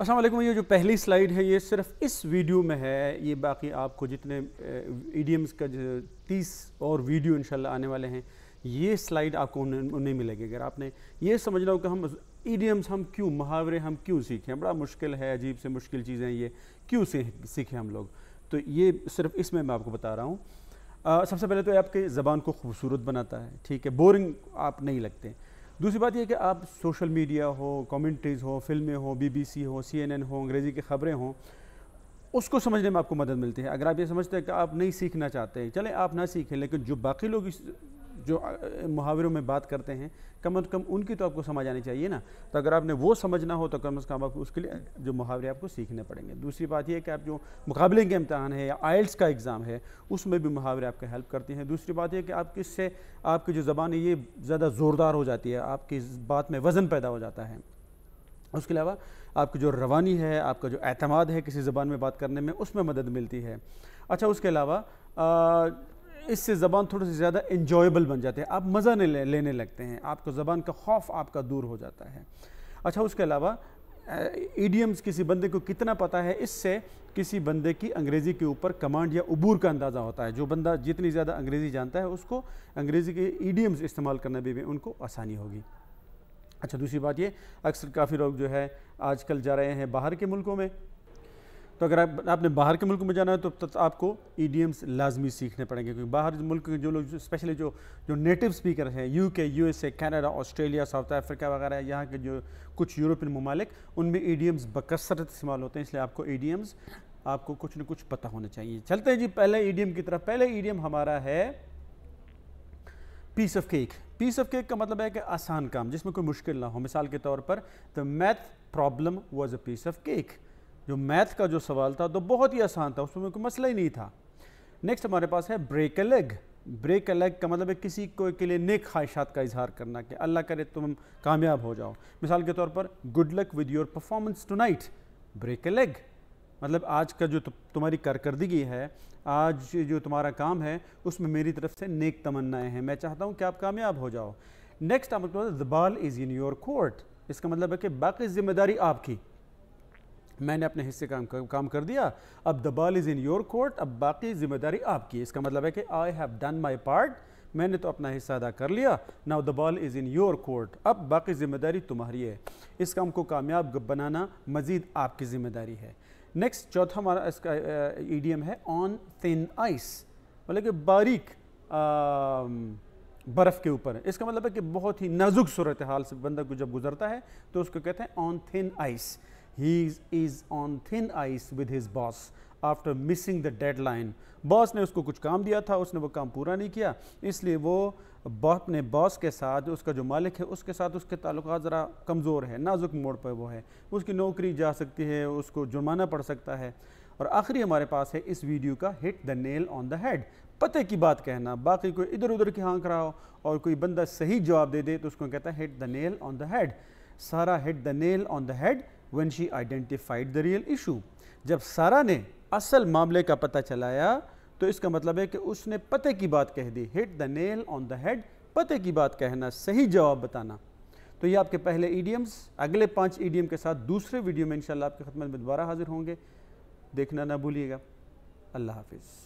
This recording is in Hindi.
असलम ये जो पहली स्लाइड है ये सिर्फ इस वीडियो में है ये बाकी आपको जितने ईडियम्स का जो तीस और वीडियो इंशाल्लाह आने वाले हैं ये स्लाइड आपको नहीं मिलेगी अगर आपने ये समझ लो कि हम ईडियम्स हम क्यों मुहावरे हम क्यों सीखें बड़ा मुश्किल है अजीब से मुश्किल चीज़ें ये क्यों से सीखें हम लोग तो ये सिर्फ इसमें मैं आपको बता रहा हूँ सबसे पहले तो आपके ज़बान को खूबसूरत बनाता है ठीक है बोरिंग आप नहीं लगते दूसरी बात यह कि आप सोशल मीडिया हो कमेंट्रीज़ हो फिल्में हो बीबीसी हो सीएनएन हो अंग्रेज़ी की खबरें हों उसको समझने में आपको मदद मिलती है अगर आप ये समझते हैं कि आप नहीं सीखना चाहते हैं चले आप ना सीखें लेकिन जो बाकी लोग इस जो मुहावरों में बात करते हैं कम अज़ कम उनकी तो आपको समझ आनी चाहिए ना तो अगर आपने वो समझना हो तो कम अज़ कम आपको उसके लिए जो मुहावरे आपको सीखने पड़ेंगे दूसरी बात यह कि आप जो मुकाबले के इम्तहान है या आइल्स का एग्ज़ाम है उसमें भी मुहावरे आपके हेल्प करते हैं दूसरी बात यह कि आप किस से आपकी जो ज़बान है ये ज़्यादा ज़ोरदार हो जाती है आपकी बात में वज़न पैदा हो जाता है उसके अलावा आपकी जो रवानी है आपका जो अतमाद है किसी ज़बान में बात करने में उसमें मदद मिलती है अच्छा उसके अलावा इससे ज़बान थोड़ी सी ज़्यादा इंजॉयबल बन जाती है आप मज़ा ले, लेने लगते हैं आपको ज़बान का खौफ आपका दूर हो जाता है अच्छा उसके अलावा ईडियम्स किसी बंदे को कितना पता है इससे किसी बंदे की अंग्रेज़ी के ऊपर कमांड या अबूर का अंदाज़ा होता है जो बंदा जितनी ज़्यादा अंग्रेज़ी जानता है उसको अंग्रेज़ी के ईडियम्स इस्तेमाल करने में भी उनको आसानी होगी अच्छा दूसरी बात ये अक्सर काफ़ी लोग जो है आजकल जा रहे हैं बाहर के मुल्कों में तो अगर आप, आपने बाहर के मुल्क में जाना है तो, तब आपको ई लाजमी सीखने पड़ेंगे क्योंकि बाहर मुल्क के जो लोग स्पेशली जो जो नेटिव स्पीकर हैं U K U S A Canada Australia South Africa वगैरह यहाँ के जो कुछ यूरोपियन ममालिक उनमें ई बकसरत इस्तेमाल होते हैं इसलिए आपको ई आपको कुछ ना कुछ पता होना चाहिए चलते हैं जी पहले ई की तरफ पहले ई हमारा है piece of cake piece of cake का मतलब है कि आसान काम जिसमें कोई मुश्किल ना हो मिसाल के तौर पर the math problem was a piece of cake जो मैथ का जो सवाल था तो बहुत ही आसान था उसमें कोई मसला ही नहीं था नेक्स्ट हमारे पास है ब्रेक एलेग ब्रेक अलग का मतलब है किसी को के लिए नेक ख्वाहिशात का इजहार करना कि अल्लाह करे तुम कामयाब हो जाओ मिसाल के तौर पर good luck with your performance tonight break a leg मतलब आज का जो तुम्हारी कारकर्दगी है आज जो तुम्हारा काम है उसमें मेरी तरफ से नेक तमन्नाएं हैं मैं चाहता हूँ कि आप कामयाब हो जाओ नेक्स्ट आप मतलब the ball is in your court इसका मतलब है कि बाकी ज़िम्मेदारी आपकी मैंने अपने हिस्से काम कर, काम कर दिया अब the ball is in your court अब बाकी जिम्मेदारी आपकी इसका मतलब है कि I have done my part मैंने तो अपना हिस्सा अदा कर लिया now the ball is in your court अब बाकी जिम्मेदारी तुम्हारी है इस काम को कामयाब बनाना मज़ीद आपकी ज़िम्मेदारी है नेक्स्ट चौथा हमारा इसका ई है ऑन थिन आइस मतलब कि बारीक बर्फ़ के ऊपर इसका मतलब है कि बहुत ही नाजुक सूरत हाल से बंदा को जब गुजरता है तो उसको कहते हैं on thin ice he is on thin ice with his boss after missing the deadline. Boss ने उसको कुछ काम दिया था उसने वो काम पूरा नहीं किया इसलिए वो अपने बॉस के साथ उसका जो मालिक है उसके साथ उसके ताल्लुक ज़रा कमज़ोर है नाजुक मोड़ पर वो है उसकी नौकरी जा सकती है उसको जुर्माना पड़ सकता है और आखिरी हमारे पास है इस वीडियो का hit the nail on the head पते की बात कहना बाकी कोई इधर उधर की हाँक रहा हो और कोई बंदा सही जवाब दे दे तो उसको कहता है hit the nail on the head Sara hit the nail on the head when she identified the real issue जब सारा ने असल मामले का पता चलाया तो इसका मतलब है कि उसने पते की बात कह दी hit the nail on the head पते की बात कहना सही जवाब बताना तो ये आपके पहले ईडीएम्स अगले पांच ईडीएम के साथ दूसरे वीडियो में इंशाल्लाह आपकी खदमत में दोबारा हाजिर होंगे देखना ना भूलिएगा अल्लाह हाफिज़